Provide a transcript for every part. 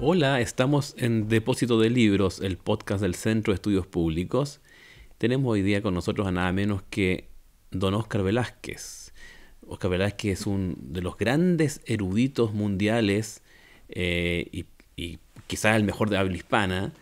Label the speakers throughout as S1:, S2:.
S1: Hola, estamos en Depósito de Libros, el podcast del Centro de Estudios Públicos. Tenemos hoy día con nosotros a nada menos que don Oscar Velázquez. Oscar Velázquez es uno de los grandes eruditos mundiales eh, y, quizás el mejor de habla hispana.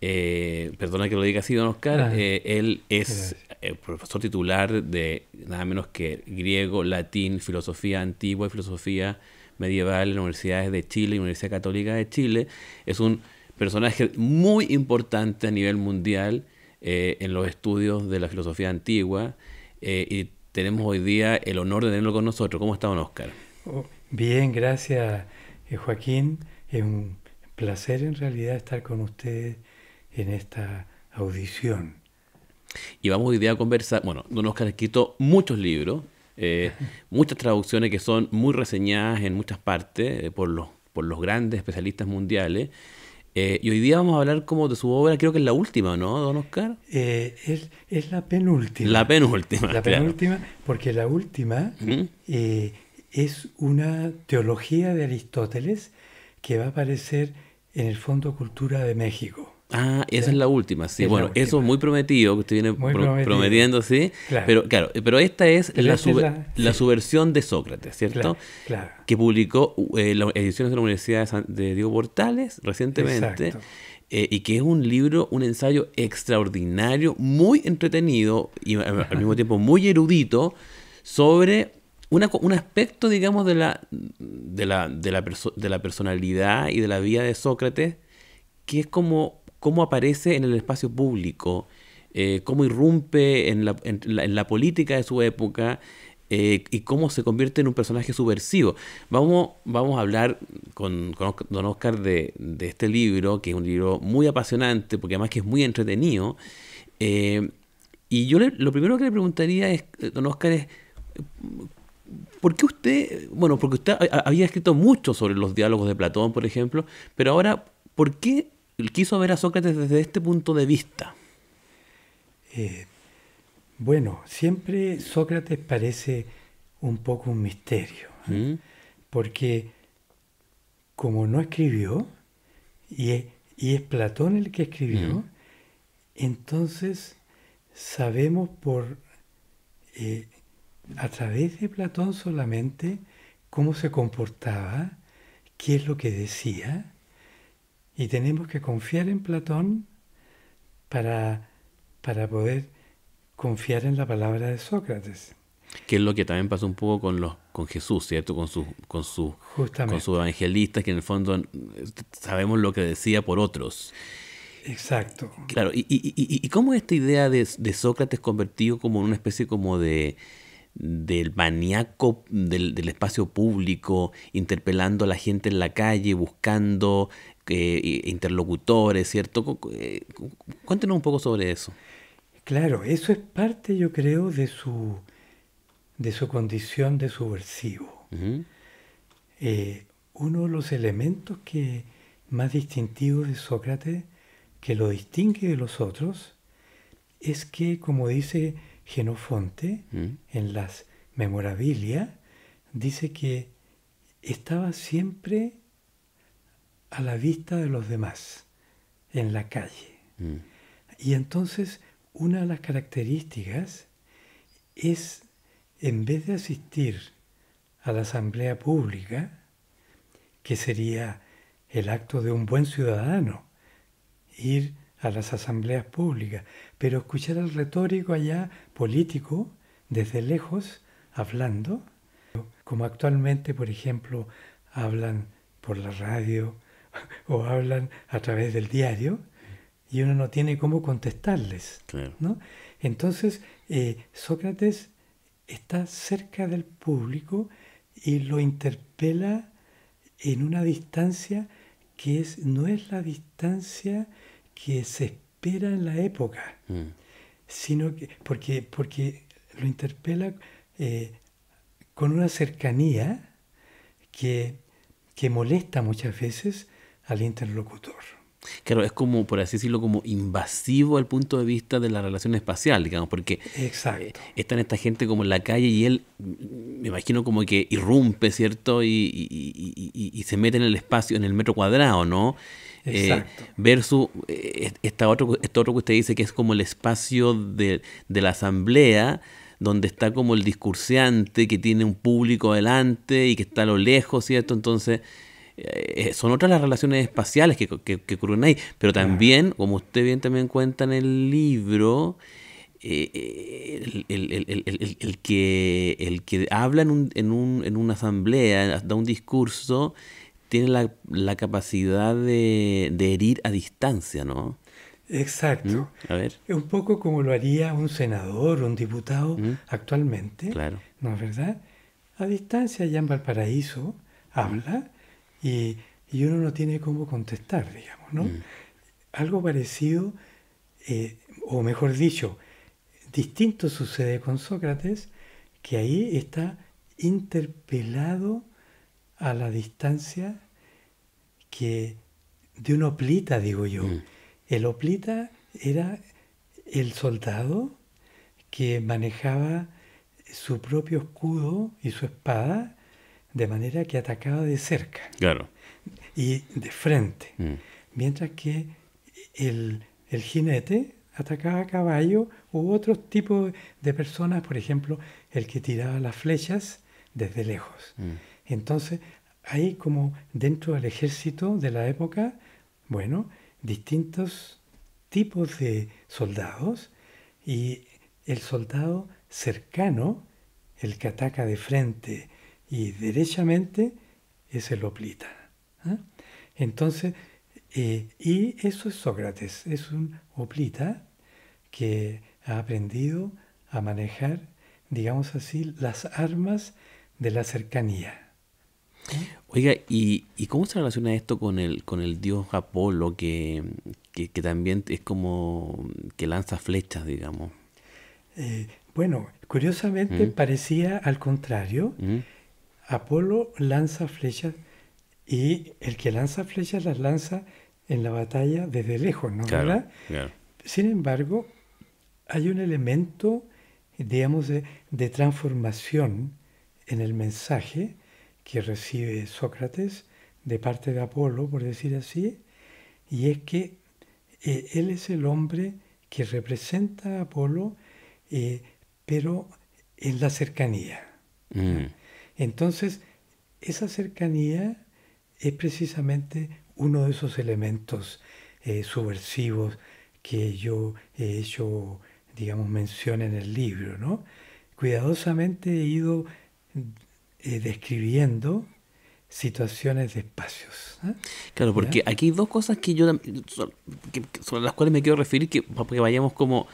S1: Eh, perdona que lo diga así, don Oscar. Eh, él es profesor titular de nada menos que griego, latín, filosofía antigua y filosofía medieval en universidades de Chile, y Universidad Católica de Chile. Es un personaje muy importante a nivel mundial eh, en los estudios de la filosofía antigua eh, y tenemos hoy día el honor de tenerlo con nosotros. ¿Cómo está, don Oscar?
S2: Oh, bien, gracias, eh, Joaquín. Es un placer en realidad estar con ustedes en esta audición.
S1: Y vamos hoy día a conversar, bueno, don Oscar escrito muchos libros, eh, muchas traducciones que son muy reseñadas en muchas partes eh, por, los, por los grandes especialistas mundiales. Eh, y hoy día vamos a hablar como de su obra, creo que es la última, ¿no, don Oscar?
S2: Es, es, la penúltima. La penúltima. La penúltima, porque la última es una teología de Aristóteles que va a aparecer en el Fondo Cultura de México.
S1: Ah, esa es la última, sí. bueno, eso es muy prometido, que usted viene prometiendo, sí. Claro. Pero claro, pero esta es, la, la, subversión de Sócrates, ¿cierto? Claro. Que publicó uh, eh, las ediciones de la Universidad de, Diego Portales recientemente. Eh, y que es un libro, un ensayo extraordinario, muy entretenido y eh, al, mismo tiempo muy erudito sobre un aspecto, digamos, de la, de, la, de, la de la personalidad y de la vida de Sócrates que es como cómo aparece en el espacio público, eh, cómo irrumpe en la, política de su época eh, y cómo se convierte en un personaje subversivo. Vamos, a hablar con, don Oscar de, este libro, que es un libro muy apasionante, porque además que es muy entretenido. Eh, y yo lo primero que le preguntaría es, don Oscar, es, ¿por qué usted, bueno, porque usted había escrito mucho sobre los diálogos de Platón, por ejemplo,
S2: pero ahora, ¿por qué quiso ver a Sócrates desde este punto de vista? Eh, bueno, siempre Sócrates parece un poco un misterio, ¿eh? mm. porque como no escribió, y es, Platón el que escribió, mm. entonces sabemos por eh, a través de Platón solamente cómo se comportaba, qué es lo que decía, y tenemos que confiar en Platón para, para poder confiar en la palabra de Sócrates.
S1: Que es lo que también pasó un poco con los con Jesús, ¿cierto? Con sus con su, sus evangelistas, que en el fondo eh, sabemos lo que decía por otros.
S2: Exacto.
S1: Claro, y, y, y, cómo esta idea de, Sócrates convertido como en una especie como de del maníaco del, del, espacio público, interpelando a la gente en la calle, buscando eh, interlocutores, ¿cierto? Eh, cuéntenos un poco sobre eso.
S2: Claro, eso es parte, yo creo, de su, de su condición de subversivo. Eh, uno de los elementos que, más distintivos de Sócrates, que lo distingue de los otros, es que, como dice Genofonte en las memorabilia, dice que estaba siempre a la vista de los demás, en la calle. Mm. Y entonces una de las características es, en vez de asistir a la asamblea pública, que sería el acto de un buen ciudadano, ir a las asambleas públicas, pero escuchar al retórico allá político desde lejos hablando, como actualmente, por ejemplo, hablan por la radio, o hablan a través del diario y uno no tiene cómo contestarles. Entonces, eh, Sócrates está cerca del público y lo interpela en una distancia que es, no es la distancia que se espera en la época, mm. sino que, porque, porque lo interpela eh, con una cercanía que, que molesta muchas veces al interlocutor.
S1: Claro, es como, por así decirlo, como invasivo al punto de vista de la relación espacial, digamos, porque eh, están esta gente como en la calle y él, mm, me imagino como que irrumpe, ¿cierto? Y, se mete en el espacio, en el metro cuadrado, ¿no? Eh, Exacto. Eh, versus otro, este otro que usted dice que es como el espacio de, la asamblea, donde está como el discurseante que tiene un público adelante y que está a lo lejos, ¿cierto? Entonces eh, son otras las relaciones espaciales que, ocurren ahí. Pero también, como usted bien también cuenta en el libro, eh, eh, el, que, habla en, una asamblea, da un discurso, tiene la, capacidad de, herir a distancia, ¿no? Exacto. ¿Mm? es
S2: Un poco como lo haría un senador, un diputado ¿Mm? actualmente. Claro. ¿No es verdad? A distancia, allá en Valparaíso, ¿Mm? habla y, uno no tiene cómo contestar, digamos, ¿no? Mm. Algo parecido, eh, o mejor dicho, distinto sucede con Sócrates, que ahí está interpelado a la distancia que de un oplita, digo yo. Mm. El oplita era el soldado que manejaba su propio escudo y su espada de manera que atacaba de cerca y de frente, mm. mientras que el, jinete atacaba a caballo u otros tipos de personas, por ejemplo, el que tiraba las flechas desde lejos. Mm. Entonces, hay como dentro del ejército de la época, bueno, distintos tipos de soldados y el soldado cercano, el que ataca de frente, y derechamente es el oplita. ¿eh? Entonces, eh, y eso es Sócrates, es un oplita que ha aprendido a manejar, digamos así, las armas de la cercanía.
S1: ¿eh? Oiga, ¿y, cómo se relaciona esto con el, con el dios Apolo, que, también es como que lanza flechas, digamos?
S2: bueno, curiosamente ¿Mm? parecía al contrario. ¿Mm? Apolo lanza flechas y el que lanza flechas las lanza en la batalla desde lejos, ¿no? Sin embargo, hay un elemento, digamos, de, transformación en el mensaje que recibe Sócrates de parte de Apolo, por decir así, y es que eh, él es el hombre que representa a Apolo, eh, pero en la cercanía. Mm. Entonces, esa cercanía es precisamente uno de esos elementos eh, subversivos que yo he hecho, digamos, mención en el libro, ¿no? Cuidadosamente he ido eh, describiendo situaciones de espacios.
S1: ¿ah? Claro, porque aquí hay dos cosas que yo sobre las cuales me quiero referir que, que vayamos como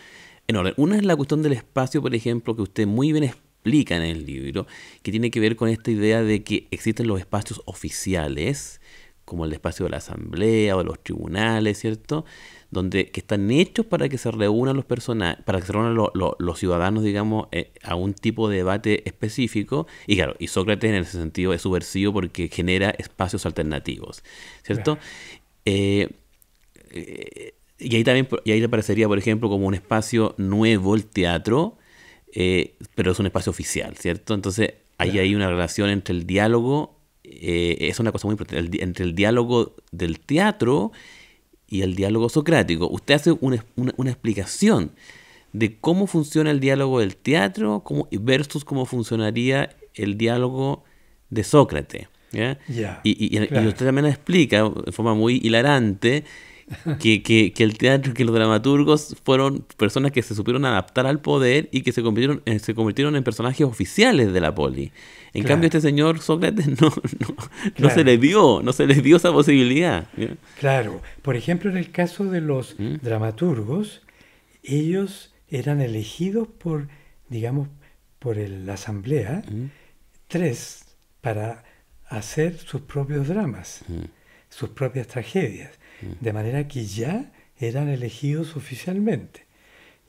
S1: en orden. Una es la cuestión del espacio, por ejemplo, que usted muy bien explica en el libro, que tiene que ver con esta idea de que existen los espacios oficiales, como el espacio de la asamblea o de los tribunales, ¿cierto? Donde que están hechos para que se reúnan los personajes, para que se reúnan los ciudadanos, digamos, eh, a un tipo de debate específico. Y claro, y Sócrates en ese sentido es subversivo porque genera espacios alternativos, ¿cierto? Eh, eh, y ahí también y ahí aparecería, por ejemplo, como un espacio nuevo el teatro, eh, pero es un espacio oficial, ¿cierto? Entonces ahí hay una relación entre el diálogo, eh, es una cosa muy importante, entre el diálogo del teatro y el diálogo socrático. Usted hace una, explicación de cómo funciona el diálogo del teatro cómo, versus cómo funcionaría el diálogo de Sócrates. y, usted también explica de forma muy hilarante que, que, que, el teatro, que los dramaturgos fueron personas que se supieron adaptar al poder y que se convirtieron, eh, se convirtieron en personajes oficiales de la poli. En cambio, este señor Sócrates no, no, se le dio, no se les dio esa posibilidad.
S2: Claro, por ejemplo, en el caso de los ¿Mm? dramaturgos, ellos eran elegidos por, digamos, por la asamblea, ¿Mm? tres para hacer sus propios dramas, ¿Mm? sus propias tragedias de manera que ya eran elegidos oficialmente.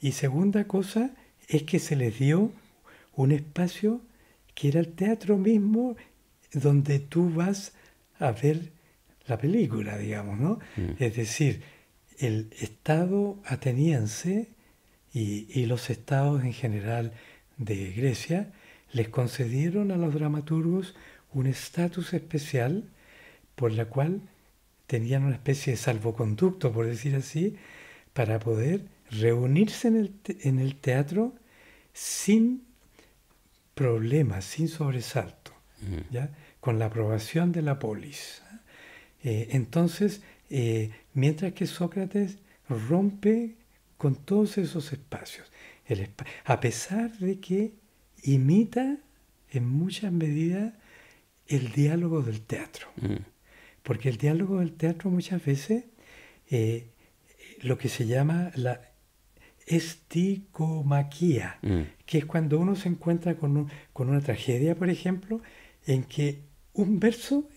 S2: Y segunda cosa es que se les dio un espacio que era el teatro mismo donde tú vas a ver la película, digamos, ¿no? Mm. Es decir, el Estado ateniense y, y, los estados en general de Grecia les concedieron a los dramaturgos un estatus especial por la cual tenían una especie de salvoconducto, por decir así, para poder reunirse en el, teatro sin problemas, sin sobresalto, mm. ¿ya? con la aprobación de la polis. ¿eh? Eh, entonces, eh, mientras que Sócrates rompe con todos esos espacios, a pesar de que imita en muchas medidas el diálogo del teatro. Mm. Porque el diálogo del teatro muchas veces eh, lo que se llama la esticomaquía, mm. que es cuando uno se encuentra con, un, con una tragedia, por ejemplo, en que un verso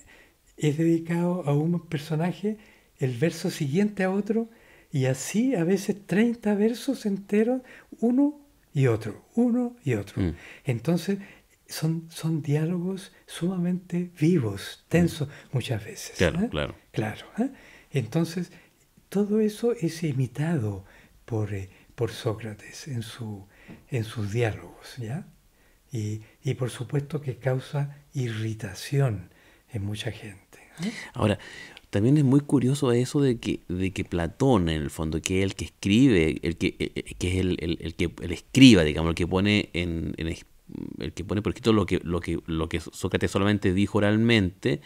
S2: es dedicado a un personaje, el verso siguiente a otro, y así a veces 30 versos enteros, uno y otro, uno y otro. Mm. Entonces, son, son diálogos sumamente vivos, tensos muchas veces. Claro, ¿eh? claro. ¿eh? Entonces, todo eso es imitado por, eh, por Sócrates en, su, en sus diálogos, ¿ya? Y, por supuesto que causa irritación en mucha gente.
S1: Ahora, también es muy curioso eso de que, de que Platón, en el fondo, que es el que escribe, el que, es el, que el escriba, digamos, el que pone en, en el que pone por escrito lo que, lo que, lo que Sócrates solamente dijo oralmente,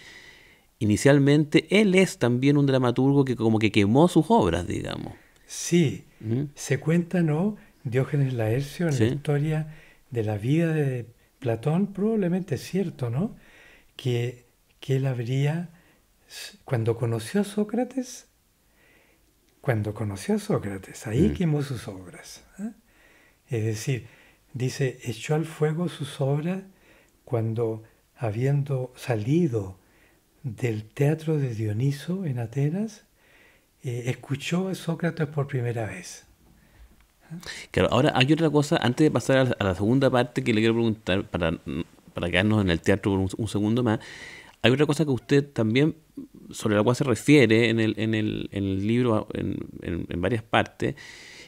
S1: inicialmente él es también un dramaturgo que como que quemó sus obras, digamos.
S2: Sí, se cuenta, ¿no? Diógenes Laercio en la historia de la vida de Platón, probablemente es cierto, ¿no? Que, que él habría, cuando conoció a Sócrates, cuando conoció a Sócrates, ahí mm. quemó sus obras. ¿ah? Es decir, Dice, echó al fuego sus obras cuando, habiendo salido del teatro de Dioniso en Atenas, eh, escuchó a Sócrates por primera vez.
S1: Claro, ahora hay otra cosa, antes de pasar a la, segunda parte que le quiero preguntar, para, para quedarnos en el teatro por un, segundo más, hay otra cosa que usted también, sobre la cual se refiere en el, libro en varias partes,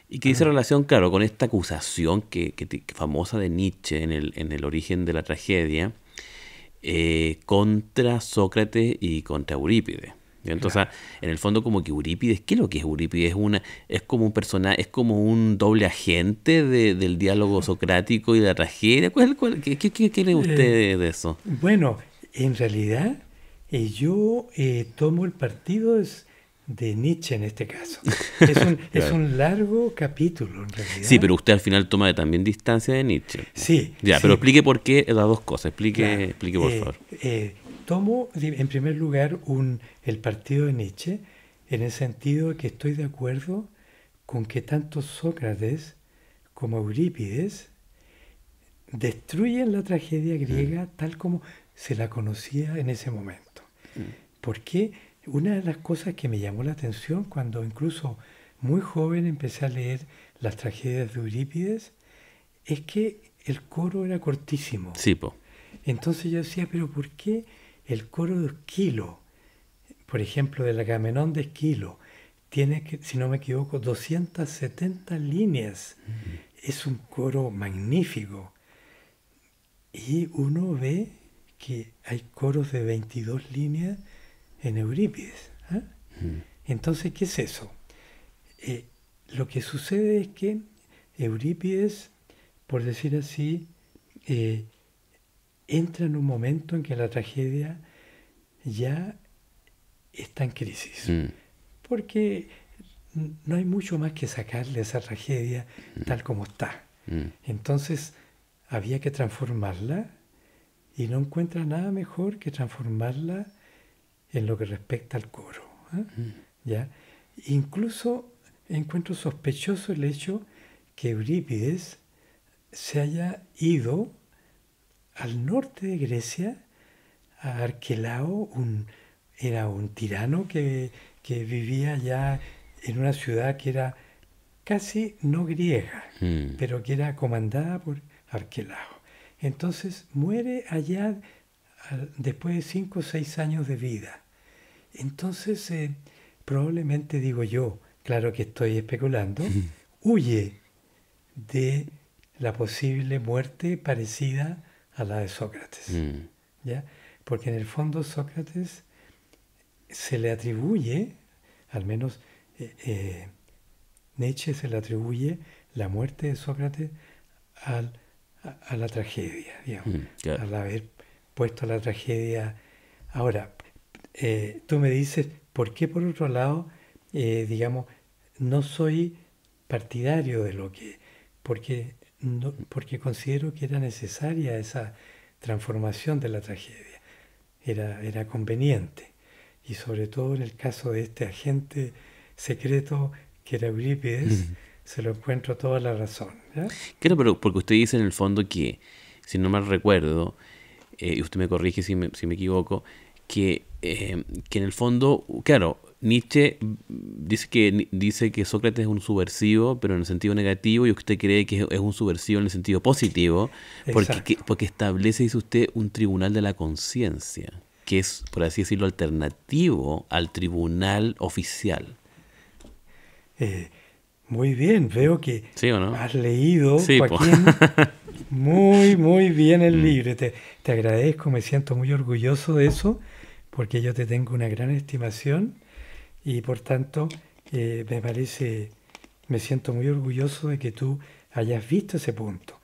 S1: y que dice relación, claro, con esta acusación que, famosa de Nietzsche en el, en el, origen de la tragedia eh, contra Sócrates y contra Eurípides. Entonces, en el fondo, como que Eurípides, ¿qué es lo que es Eurípides? Es, una, es como un personaje, es como un doble agente de, del diálogo socrático y de la tragedia. ¿Cuál, qué, qué, eh, usted de eso?
S2: Bueno, en realidad eh, yo tomo el partido de Nietzsche en este caso. Es un, largo capítulo en realidad. Sí, pero
S1: usted al final toma también distancia de Nietzsche. Sí. Ya, pero explique por qué las dos cosas. Explique, explique por eh, favor.
S2: Eh, tomo en primer lugar un, el partido de Nietzsche en el sentido de que estoy de acuerdo con que tanto Sócrates como Eurípides destruyen la tragedia griega mm. tal como se la conocía en ese momento. Mm. ¿Por qué? Una de las cosas que me llamó la atención cuando incluso muy joven empecé a leer las tragedias de Eurípides es que el coro era cortísimo. Sí, Entonces yo decía, pero ¿por qué el coro de Esquilo, por ejemplo, del Agamenón de Esquilo, tiene, que, si no me equivoco, 270 líneas? Mm. Es un coro magnífico. Y uno ve que hay coros de 22 líneas en Eurípides. ¿ah? Mm. Entonces, ¿qué es eso? Eh, lo que sucede es que Eurípides, por decir así, eh, entra en un momento en que la tragedia ya está en crisis. Mm. Porque no hay mucho más que sacarle a esa tragedia mm. tal como está. Entonces, había que transformarla y no encuentra nada mejor que transformarla en lo que respecta al coro. ¿eh? ¿Ya? Incluso encuentro sospechoso el hecho que Eurípides se haya ido al norte de Grecia a Arquelao, un, era un tirano que, que vivía ya en una ciudad que era casi no griega, mm. pero que era comandada por Arquelao. Entonces muere allá después de cinco o seis años de vida. Entonces, eh, probablemente digo yo, claro que estoy especulando, huye de la posible muerte parecida a la de Sócrates. Mm. ¿ya? Porque en el fondo Sócrates se le atribuye, al menos eh, eh, Nietzsche se le atribuye la muerte de Sócrates al, a, la tragedia, mm, al haber puesto la tragedia. Ahora, eh, tú me dices, ¿por qué por otro lado, eh, digamos, no soy partidario de lo que, porque, porque considero que era necesaria esa transformación de la tragedia, era, era conveniente, y sobre todo en el caso de este agente secreto que era Eurípides, se lo encuentro toda la razón.
S1: Claro, pero porque usted dice en el fondo que, si no mal recuerdo, eh, y usted me corrige si me, si me equivoco, que eh, que en el fondo, claro, Nietzsche dice que, dice que Sócrates es un subversivo, pero en el sentido negativo, y usted cree que es un subversivo en el sentido positivo, porque, porque establece, dice usted, un tribunal de la conciencia, que es, por así decirlo, alternativo al tribunal oficial.
S2: Eh, muy bien, veo que has leído, muy, muy bien el mm. libro. te agradezco, me siento muy orgulloso de eso porque yo te tengo una gran estimación y por tanto eh, me parece, me siento muy orgulloso de que tú hayas visto ese punto.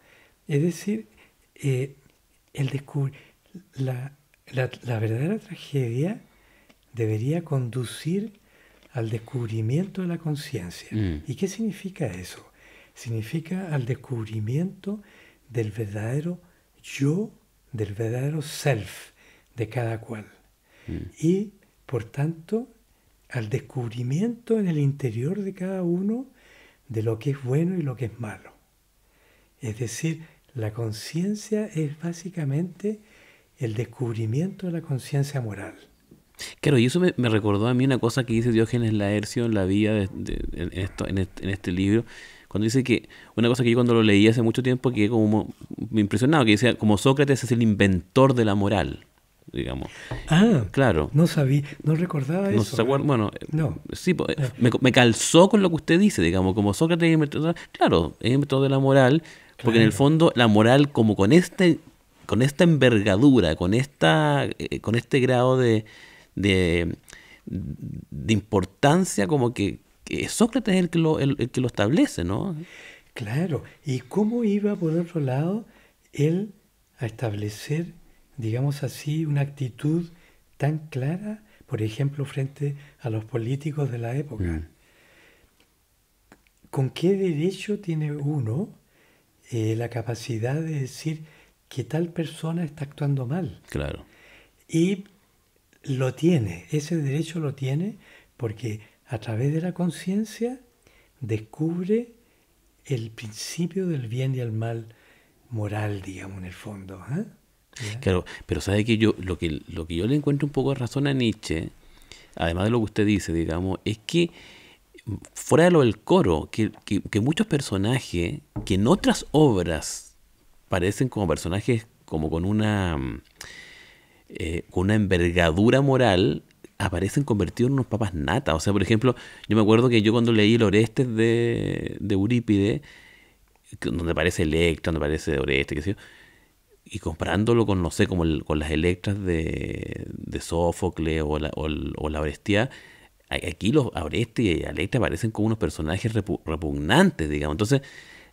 S2: Es decir, eh, el descubrir, la, verdadera tragedia debería conducir al descubrimiento de la conciencia. Mm. ¿Y qué significa eso? Significa al descubrimiento del verdadero yo, del verdadero self de cada cual. Mm. Y, por tanto, al descubrimiento en el interior de cada uno de lo que es bueno y lo que es malo. Es decir, la conciencia es básicamente el descubrimiento de la conciencia moral.
S1: Claro, y eso me, recordó a mí una cosa que dice Diógenes Laercio en la vida de, en, este, libro, cuando dice que una cosa que yo cuando lo leí hace mucho tiempo que como me impresionaba, que decía como Sócrates es el inventor de la moral digamos. Ah, claro.
S2: No sabía, no recordaba eso. ¿eh? bueno,
S1: sí, eh, me, me, calzó con lo que usted dice, digamos, como Sócrates claro, es método de la moral, porque en el fondo la moral como con este con esta envergadura, con esta eh, con este grado de, de, importancia como que, Sócrates es el que lo que lo establece, ¿no?
S2: Claro, y cómo iba por otro lado él a establecer digamos así, una actitud tan clara, por ejemplo, frente a los políticos de la época. ¿Con qué derecho tiene uno eh, la capacidad de decir que tal persona está actuando mal? Claro. Y lo tiene, ese derecho lo tiene porque a través de la conciencia descubre el principio del bien y el mal moral, digamos, en el fondo. ¿eh?
S1: Claro, pero sabe que yo lo que lo que yo le encuentro un poco de razón a Nietzsche, además de lo que usted dice, digamos, es que mm, fuera de lo del coro, que, muchos personajes que en otras obras parecen como personajes como con una mm, eh, una envergadura moral aparecen convertidos en unos papas natas. O sea, por ejemplo, yo me acuerdo que yo cuando leí el Oreste de, de Eurípide, donde aparece Electra, donde aparece Orestes, qué sé yo, y comparándolo con, no sé, como con las Electras de, de Sófocles o la, o, Orestia, aquí los Orestia y Electra aparecen como unos personajes repugnantes, digamos. Entonces,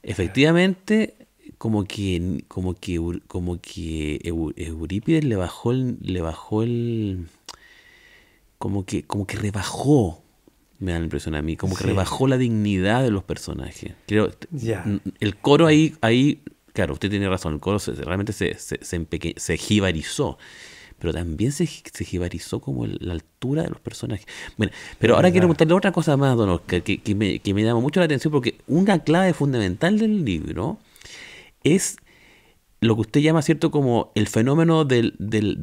S1: efectivamente, como que, como que, como que Eurípides le bajó el, le bajó el como que, como que rebajó, me da la impresión a mí, como que rebajó la dignidad de los personajes. Creo, el coro ahí, ahí claro, usted tiene razón, el coro realmente se, se, se, pero también se, se jibarizó como la altura de los personajes. Bueno, pero ahora quiero contarle otra cosa más, don Oscar, que, me, que, llama mucho la atención, porque una clave fundamental del libro es lo que usted llama, ¿cierto?, como el fenómeno del,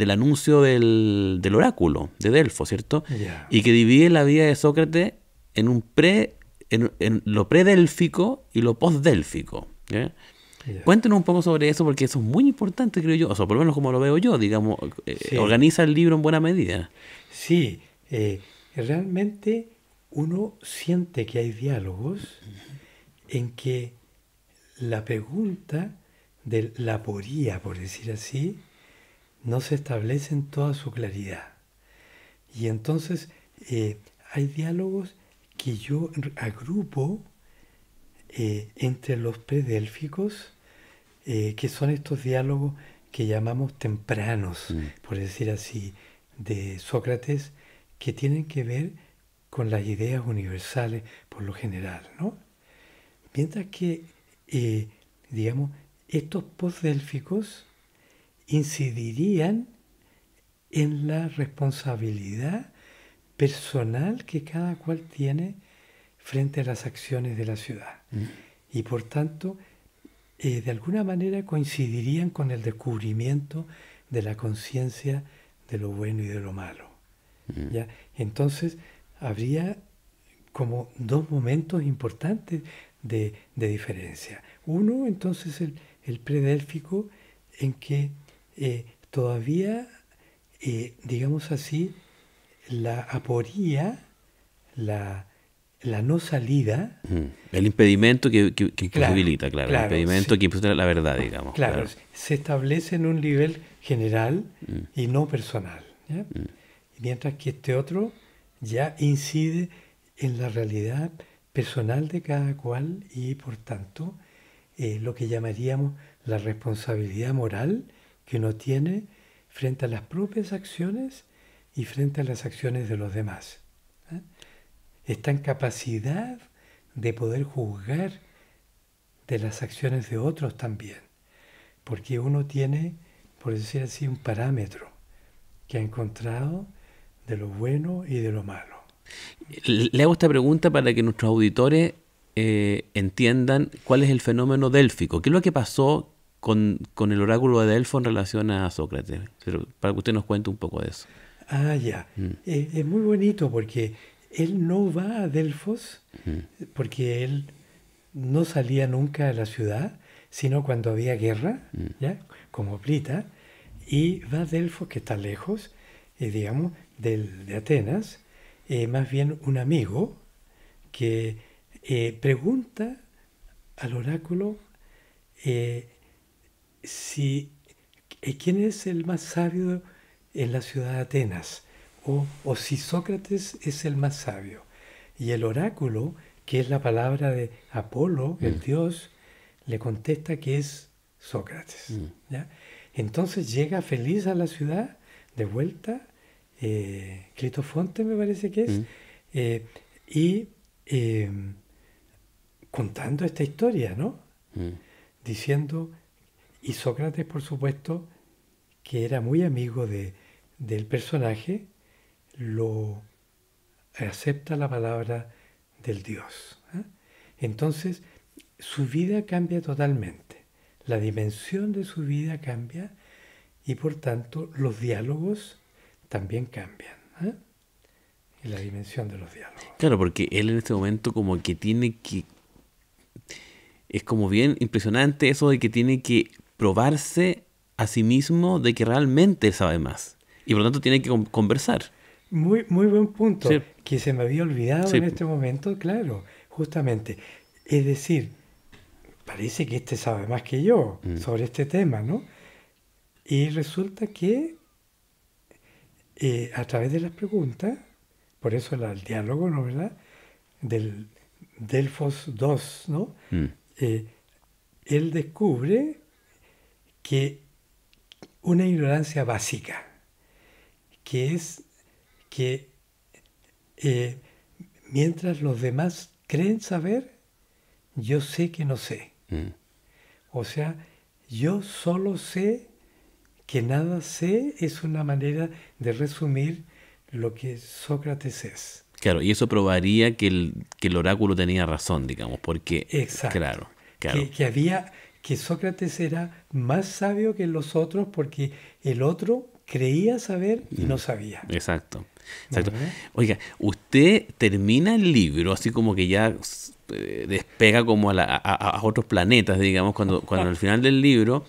S1: anuncio del, oráculo de Delfo, ¿cierto? Y que divide la vida de Sócrates en un pre, en, lo predélfico y lo postdélfico. ¿eh? Cuéntenos un poco sobre eso, porque eso es muy importante, creo yo, o sea, por lo menos como lo veo yo, digamos, eh,
S2: organiza el libro en buena medida. Sí, eh, realmente uno siente que hay diálogos en que la pregunta de la poría, por decir así, no se establece en toda su claridad. Y entonces eh, hay diálogos que yo agrupo eh, entre los predélficos, eh, que son estos diálogos que llamamos tempranos, mm. por decir así, de Sócrates, que tienen que ver con las ideas universales por lo general, ¿no? Mientras que, eh, digamos, estos postdélficos incidirían en la responsabilidad personal que cada cual tiene frente a las acciones de la ciudad. Mm. Y por tanto, eh, de alguna manera coincidirían con el descubrimiento de la conciencia de lo bueno y de lo malo. Mm. ¿ya? Entonces, habría como dos momentos importantes de, diferencia. Uno, entonces, el, el predélfico, en que eh, todavía, eh, digamos así, la aporía, la, la no salida.
S1: El impedimento que, que, El impedimento la verdad, digamos. Claro,
S2: se establece en un nivel general mm. y no personal. Mm. Mientras que este otro ya incide en la realidad personal de cada cual y por tanto eh, lo que llamaríamos la responsabilidad moral que uno tiene frente a las propias acciones y frente a las acciones de los demás está en capacidad de poder juzgar de las acciones de otros también, porque uno tiene, por decir así, un parámetro que ha encontrado de lo bueno y de lo malo.
S1: Le hago esta pregunta para que nuestros auditores eh, entiendan cuál es el fenómeno délfico. ¿Qué es lo que pasó con, el oráculo de Delfo en relación a Sócrates? Pero para que usted nos cuente un poco de eso.
S2: Ah, ya. Mm. Eh, es muy bonito porque él no va a Delfos porque él no salía nunca de la ciudad, sino cuando había guerra, como Plita, y va a Delfos, que está lejos, eh, digamos, del, de Atenas, eh, más bien un amigo que eh, pregunta al oráculo si, quién es el más sabio en la ciudad de Atenas o, si Sócrates es el más sabio. Y el oráculo, que es la palabra de Apolo, el mm. dios, le contesta que es Sócrates. Mm. Entonces llega feliz a la ciudad, de vuelta, eh, Clitofonte me parece que es, mm. eh, y em, contando esta historia, ¿no? Diciendo, y Sócrates por supuesto, que era muy amigo del personaje, lo acepta la palabra del Dios. ¿eh? Entonces, su vida cambia totalmente. La dimensión de su vida cambia y por tanto los diálogos también cambian. ¿eh? Y la dimensión de los diálogos.
S1: Claro, porque él en este momento como que tiene que... Es como bien impresionante eso de que tiene que probarse a sí mismo de que realmente sabe más. Y por lo tanto tiene que conversar.
S2: Muy, buen punto, que se me había olvidado en este momento, claro, justamente. Es decir, parece que este sabe más que yo mm. sobre este tema, ¿no? Y resulta que eh, a través de las preguntas, por eso el diálogo, ¿no? ¿Verdad? Del Delfos 2, ¿no? Mm. Eh, él descubre que una ignorancia básica, que es que eh, mientras los demás creen saber, yo sé que no sé. Mm. O sea, yo solo sé que nada sé es una manera de resumir lo que Sócrates es.
S1: Claro, y eso probaría que el, oráculo tenía razón, digamos, porque... Exacto. Claro,
S2: Que, había, que Sócrates era más sabio que los otros porque el otro creía saber y no mm. sabía.
S1: Exacto. Oiga, usted termina el libro así como que ya eh, despega como a, otros planetas, digamos, cuando, cuando al final del libro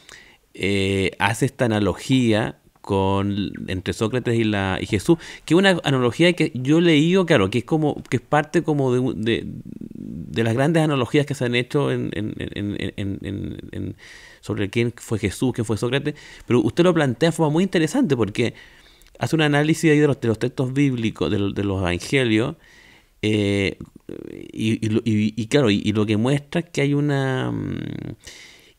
S1: eh, hace esta analogía con entre Sócrates y la y Jesús, que es una analogía que yo he leído, claro, que es como que es parte como de, de las grandes analogías que se han hecho en, en, en, en, sobre quién fue Jesús, quién fue Sócrates, pero usted lo plantea de forma muy interesante porque hace un análisis ahí de los, de los textos bíblicos, de, los evangelios, eh, y, claro, y, lo que muestra es que hay una mm,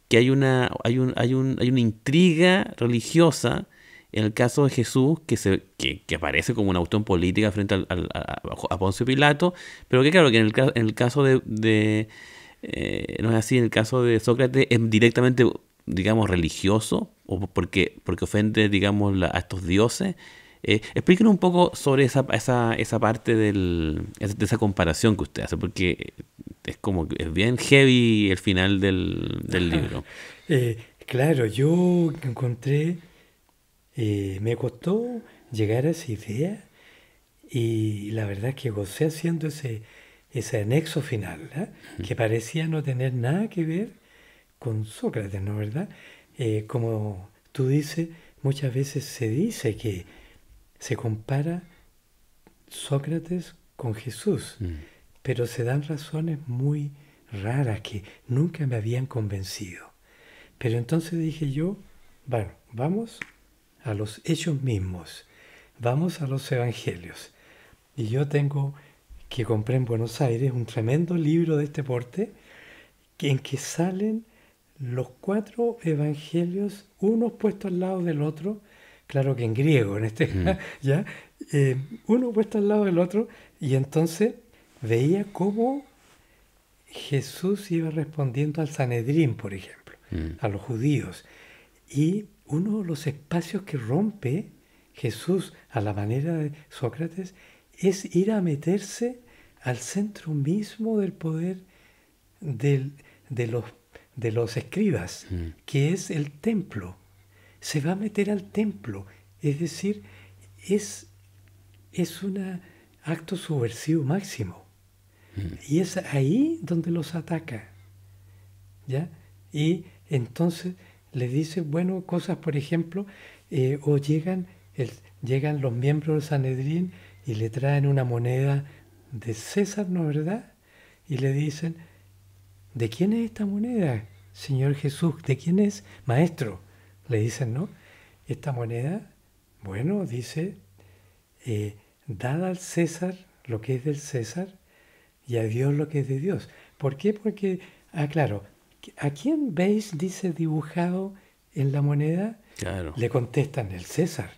S1: que hay una hay un, hay una intriga religiosa en el caso de Jesús que se que, aparece como una cuestión política frente al, a, Poncio Pilato, pero que claro que en el, en el caso de, eh, no es así, en el caso de Sócrates es directamente digamos religioso, o porque, porque ofende, digamos, a estos dioses. Eh, explíquenos un poco sobre esa, esa, esa parte del, de esa comparación que usted hace, porque es como es bien heavy el final del, del libro.
S2: Eh, claro, yo encontré, eh, me costó llegar a esa idea y la verdad que gocé haciendo ese, ese anexo final, ¿ah? que parecía no tener nada que ver con Sócrates, ¿no verdad? Eh, como tú dices, muchas veces se dice que se compara Sócrates con Jesús, mm. pero se dan razones muy raras que nunca me habían convencido. Pero entonces dije yo, bueno, vamos a los hechos mismos, vamos a los evangelios. Y yo tengo que compré en Buenos Aires un tremendo libro de este porte en que salen los cuatro evangelios, unos puestos al lado del otro, claro que en griego, en este, mm. ya, eh, uno puesto al lado del otro, y entonces veía cómo Jesús iba respondiendo al Sanedrín, por ejemplo, mm. a los judíos. Y uno de los espacios que rompe Jesús a la manera de Sócrates es ir a meterse al centro mismo del poder de los de los escribas, mm. que es el templo. Se va a meter al templo. Es decir, es, es un acto subversivo máximo. Mm. Y es ahí donde los ataca. ¿Ya? Y entonces le dice, bueno, cosas, por ejemplo, eh, o llegan, llegan los miembros del Sanedrín y le traen una moneda de César, ¿no verdad? Y le dicen, ¿de quién es esta moneda, Señor Jesús? ¿De quién es, Maestro? Le dicen, ¿no? Esta moneda, bueno, dice, eh, dad al César lo que es del César y a Dios lo que es de Dios. ¿Por qué? Porque, ah, claro, ¿a quién veis, dice, dibujado en la moneda? Claro. Le contestan, el César.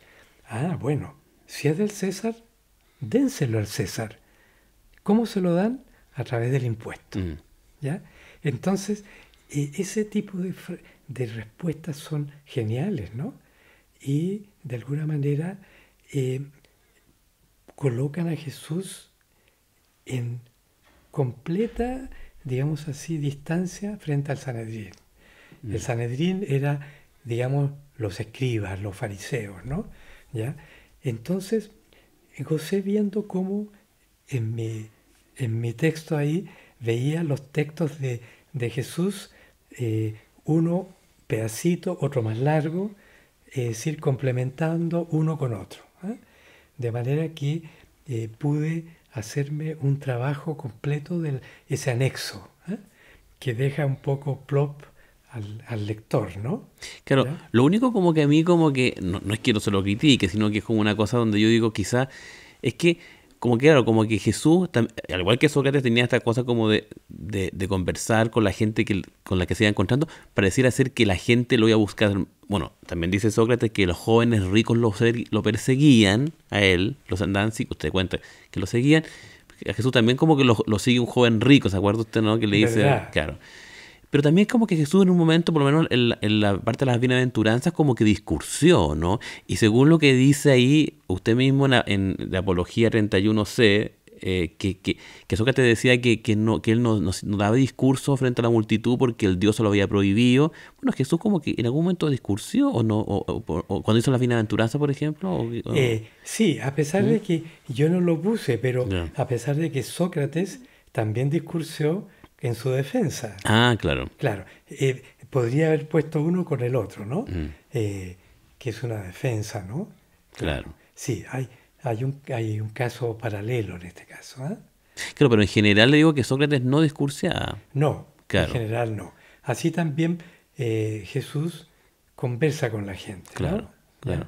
S2: Ah, bueno, si es del César, dénselo al César. ¿Cómo se lo dan? A través del impuesto. Mm. ¿Ya? Entonces, e, ese tipo de, respuestas son geniales, ¿no? Y de alguna manera eh, colocan a Jesús en completa, digamos así, distancia frente al Sanedrín. Mm. El Sanedrín era, digamos, los escribas, los fariseos, ¿no? ¿Ya? Entonces, gocé viendo cómo en mi texto ahí veía los textos de, de Jesús, eh, uno pedacito, otro más largo, eh, es decir, complementando uno con otro. ¿eh? De manera que pude hacerme un trabajo completo de ese anexo, que deja un poco plop al, al lector, ¿no?
S1: Claro, lo único como que a mí como que, no, no es que no se lo critique, sino que es como una cosa donde yo digo quizá, es que como que claro, como que Jesús, al igual que Sócrates, tenía esta cosa como de, de, conversar con la gente que, con la que se iba encontrando, pareciera ser que la gente lo iba a buscar. Bueno, también dice Sócrates que los jóvenes ricos lo, lo perseguían a él, los si usted cuenta que lo seguían. A Jesús también como que lo, lo sigue un joven rico, ¿se acuerda usted, no? Que le dice, claro. Pero también es como que Jesús en un momento, por lo menos en la, parte de las bienaventuranzas, como que discursió, ¿no? Y según lo que dice ahí, usted mismo en la, Apología 31c, eh, que, que, Sócrates decía que, que, no, que él no, daba discurso frente a la multitud porque el Dios se lo había prohibido. Bueno, Jesús como que en algún momento discursió o no, o, cuando hizo las bienaventuranzas, por ejemplo.
S2: Eh, sí, a pesar ¿Mm? de que yo no lo puse, pero a pesar de que Sócrates también discursió, en su defensa.
S1: Ah, claro.
S2: Claro. Eh, podría haber puesto uno con el otro, ¿no? Mm. Eh, que es una defensa, ¿no? Claro. Sí, hay, hay, un, hay un caso paralelo en este caso. ¿ah?
S1: Claro, pero en general le digo que Sócrates no discursa. No, en
S2: general no. Así también eh, Jesús conversa con la gente. Claro,
S1: claro.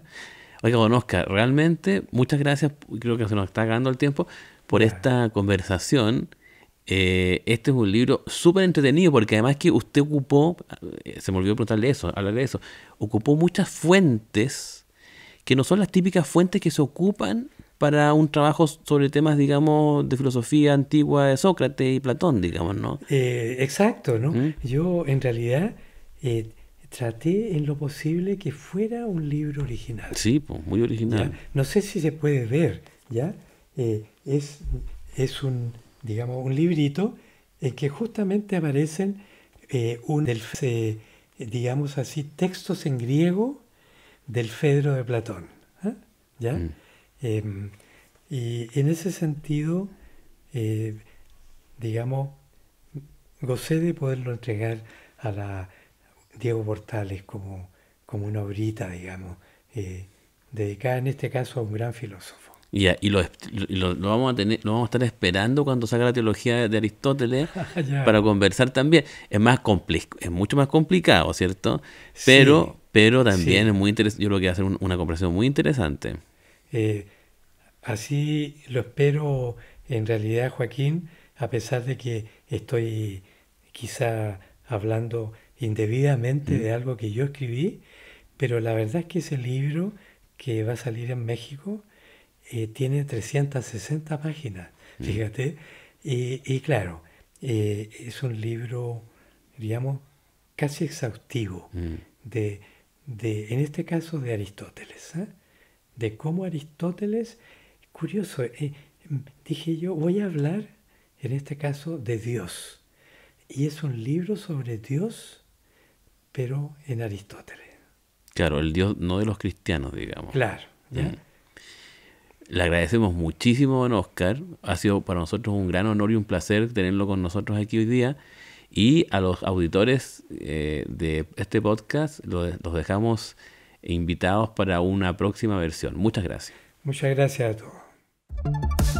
S1: Oiga, conozca realmente muchas gracias, creo que se nos está acabando el tiempo, por esta conversación eh, este es un libro súper entretenido porque además que usted ocupó, eh, se me olvidó preguntarle eso, hablarle de eso, ocupó muchas fuentes que no son las típicas fuentes que se ocupan para un trabajo sobre temas, digamos, de filosofía antigua de Sócrates y Platón, digamos, ¿no?
S2: Eh, exacto, ¿no? ¿Mm? Yo en realidad traté en lo posible que fuera un libro original.
S1: Sí, pues, muy
S2: original. No sé si se puede ver, ¿ya? es, es un digamos, un librito en que justamente aparecen eh, un, del, eh, digamos así, textos en griego del Fedro de Platón. ¿eh? Mm. Em, y en ese sentido, digamos, gocé de poderlo entregar a la Diego Portales como, como una obrita, digamos, dedicada en este caso a un gran filósofo.
S1: Y, y, lo, vamos a tener, vamos a estar esperando cuando salga la teología de Aristóteles para conversar también. Es más es mucho más complicado, ¿cierto? Pero, pero también es muy interesante. Yo creo que va a ser una conversación muy interesante.
S2: Eh, así lo espero en realidad, Joaquín, a pesar de que estoy quizá hablando indebidamente mm. de algo que yo escribí, pero la verdad es que ese libro que va a salir en México eh, tiene 360 páginas, mm. fíjate. Y, claro, eh, es un libro, digamos, casi exhaustivo mm. de, en este caso, de Aristóteles, ¿eh? de cómo Aristóteles, curioso, dije yo, voy a hablar, en este caso, de Dios. Y es un libro sobre Dios, pero en Aristóteles.
S1: Claro, el Dios no de los cristianos, digamos. Claro, ¿ya? Mm. Le agradecemos muchísimo, don Oscar. Ha sido para nosotros un gran honor y un placer tenerlo con nosotros aquí hoy día. Y a los auditores eh, de este podcast los dejamos invitados para una próxima versión. Muchas gracias.
S2: Muchas gracias a todos.